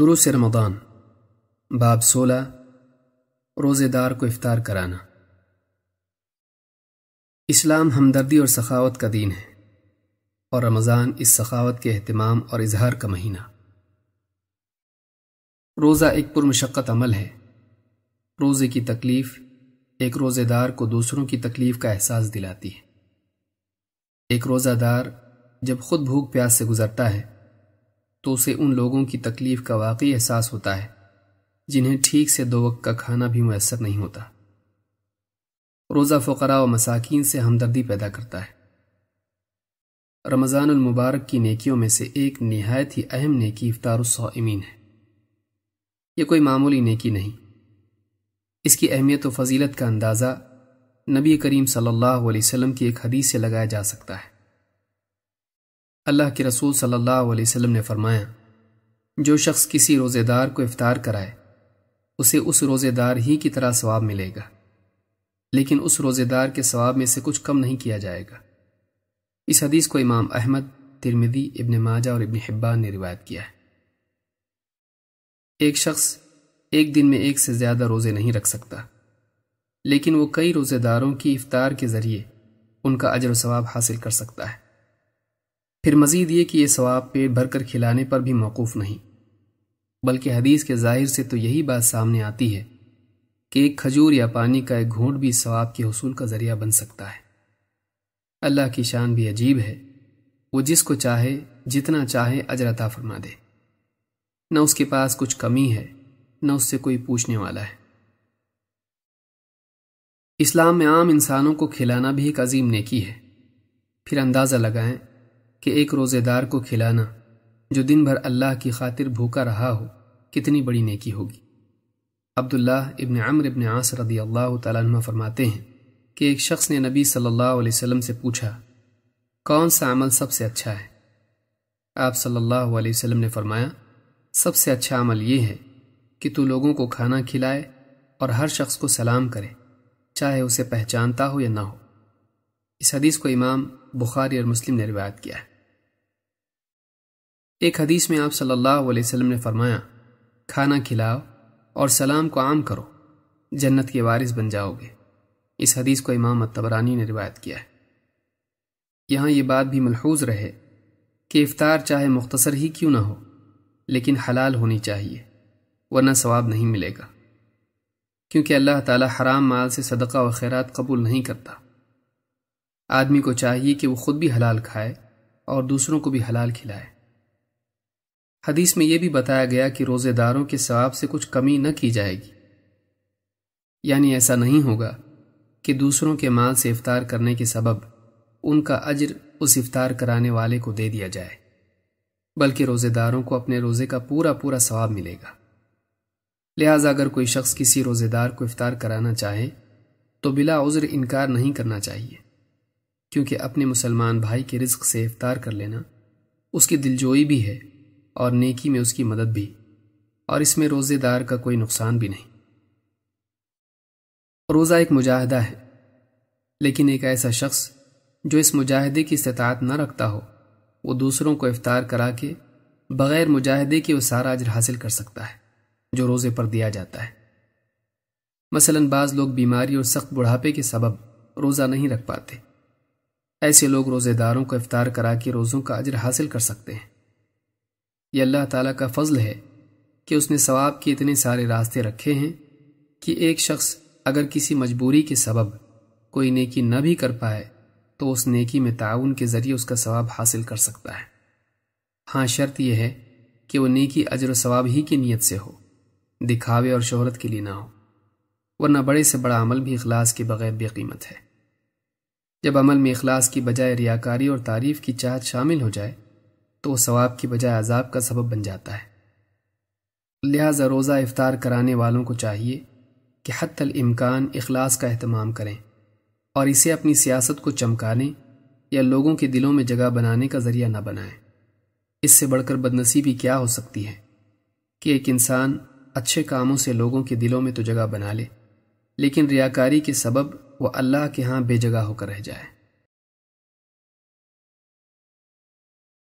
दुरुस रमदान बाब सोलह रोज़ेदार को इफ्तार कराना इस्लाम हमदर्दी और सखावत का दिन है और रमज़ान इस सखावत के अहतमाम और इजहार का महीना रोज़ा एक पुरमशक्क़त अमल है रोज़े की तकलीफ़ एक रोज़ेदार को दूसरों की तकलीफ़ का एहसास दिलाती है एक रोज़ादार जब खुद भूख प्यास से गुजरता है तो उसे उन लोगों की तकलीफ का वाकई एहसास होता है जिन्हें ठीक से दो वक्त का खाना भी मैसर नहीं होता रोज़ा फ़करा व मसाकिन से हमदर्दी पैदा करता है रमज़ान मुबारक की नेकियों में से एक नहायत ही अहम नेकी इफ़ारसामीन है यह कोई मामूली नेकी नहीं इसकी अहमियत व फजीलत का अंदाज़ा नबी करीम सल्लल्लाहु अलैहि वसल्लम की एक हदीस से लगाया जा सकता है अल्लाह के रसूल सल्लल्लाहु अलैहि वसल्लम ने फरमाया जो शख्स किसी रोज़ेदार को इफ़ार कराए उसे उस रोज़ेदार ही की तरह सवाब मिलेगा लेकिन उस रोज़ेदार के सवाब में से कुछ कम नहीं किया जाएगा इस हदीस को इमाम अहमद तिरमिदी इबन माजा और इबन हिब्बान ने रिवायत किया है एक शख्स एक दिन में एक से ज़्यादा रोज़े नहीं रख सकता लेकिन वो कई रोज़ेदारों की इफ्तार के ज़रिए उनका अजर सवाब हासिल कर सकता है फिर मजीद ये कि यह सवाब पेट भरकर खिलाने पर भी मौकूफ़ नहीं बल्कि हदीस के जाहिर से तो यही बात सामने आती है कि एक खजूर या पानी का एक घूंट भी सवाब के हसूल का जरिया बन सकता है अल्लाह की शान भी अजीब है वो जिसको चाहे जितना चाहे अजरता फरमा दे न उसके पास कुछ कमी है न उससे कोई पूछने वाला है इस्लाम में आम इंसानों को खिलाना भी एक अजीम नेकी है फिर अंदाज़ा लगाएं कि एक रोज़ेदार को खिलाना जो दिन भर अल्लाह की खातिर भूखा रहा हो कितनी बड़ी नेकी होगी अब्दुल्ला इबन अमर इबन आस रदी अल्लाह तला फरमाते हैं कि एक शख्स ने नबी सल्लल्लाहु अलैहि वसल्लम से पूछा कौन सा अमल सबसे अच्छा है आप सल्लल्लाहु अलैहि वसल्लम ने फरमाया सबसे अच्छा अमल ये है कि तू लोगों को खाना खिलाए और हर शख्स को सलाम करे चाहे उसे पहचानता हो या ना हो इस हदीस को इमाम बुखारी और मुस्लिम ने रिवायत किया है एक हदीस में आप सल्लल्लाहु अलैहि वसल्लम ने फरमाया खाना खिलाओ और सलाम को आम करो जन्नत के वारिस बन जाओगे इस हदीस को इमाम तबरानी ने रिवायत किया है यहाँ ये बात भी मलहूज रहे कि इफ्तार चाहे मुख्तसर ही क्यों ना हो लेकिन हलाल होनी चाहिए वरना सवाब नहीं मिलेगा क्योंकि अल्लाह ताला हराम माल से सदका व खैरात कबूल नहीं करता आदमी को चाहिए कि वो खुद भी हलाल खाए और दूसरों को भी हलाल खिलाए हदीस में यह भी बताया गया कि रोज़ेदारों के सवाब से कुछ कमी न की जाएगी यानी ऐसा नहीं होगा कि दूसरों के माल से इफ्तार करने के सबब उनका अजर उस इफ्तार कराने वाले को दे दिया जाए बल्कि रोज़ेदारों को अपने रोज़े का पूरा पूरा सवाब मिलेगा लिहाजा अगर कोई शख्स किसी रोज़ेदार को इफ्तार कराना चाहे तो बिला उज़्र इनकार नहीं करना चाहिए क्योंकि अपने मुसलमान भाई के रिस्क से इफ्तार कर लेना उसकी दिलजोई भी है और नेकी में उसकी मदद भी और इसमें रोज़ेदार का कोई नुकसान भी नहीं रोज़ा एक मुजाहिदा है लेकिन एक ऐसा शख्स जो इस मुजाहदे की सतात न रखता हो वो दूसरों को इफ्तार करा के बग़ैर मुजाहदे के वो सारा अजर हासिल कर सकता है जो रोज़े पर दिया जाता है मसलन बाज़ लोग बीमारी और सख्त बुढ़ापे के सबब रोज़ा नहीं रख पाते ऐसे लोग रोज़ेदारों को इफ्तार करा के रोज़ों का अजर हासिल कर सकते हैं ये अल्लाह ताला का फजल है कि उसने सवाब के इतने सारे रास्ते रखे हैं कि एक शख्स अगर किसी मजबूरी के सबब कोई नेकी न भी कर पाए तो उस नेकी में ताउन के ज़रिए उसका सवाब हासिल कर सकता है हाँ शर्त यह है कि वो नेकी अजर सवाब ही की नीयत से हो दिखावे और शोहरत के लिए ना हो वरना बड़े से बड़ा अमल भी अखलास के बगैर बेकीमत है जब अमल में अखलास की बजाय रियाकारी और तारीफ की चाहत शामिल हो जाए तो वह सवाब की बजाय अजाब का सबब बन जाता है लिहाजा रोज़ा इफ़ार कराने वालों को चाहिए कि हत्तल इम्कान अखलास का अहतमाम करें और इसे अपनी सियासत को चमकाने या लोगों के दिलों में जगह बनाने का ज़रिया न बनाएं इससे बढ़कर बदनसीबी क्या हो सकती है कि एक इंसान अच्छे कामों से लोगों के दिलों में तो जगह बना ले लेकिन रियाकारी के सबब वह अल्लाह के यहाँ बेजगह होकर रह जाए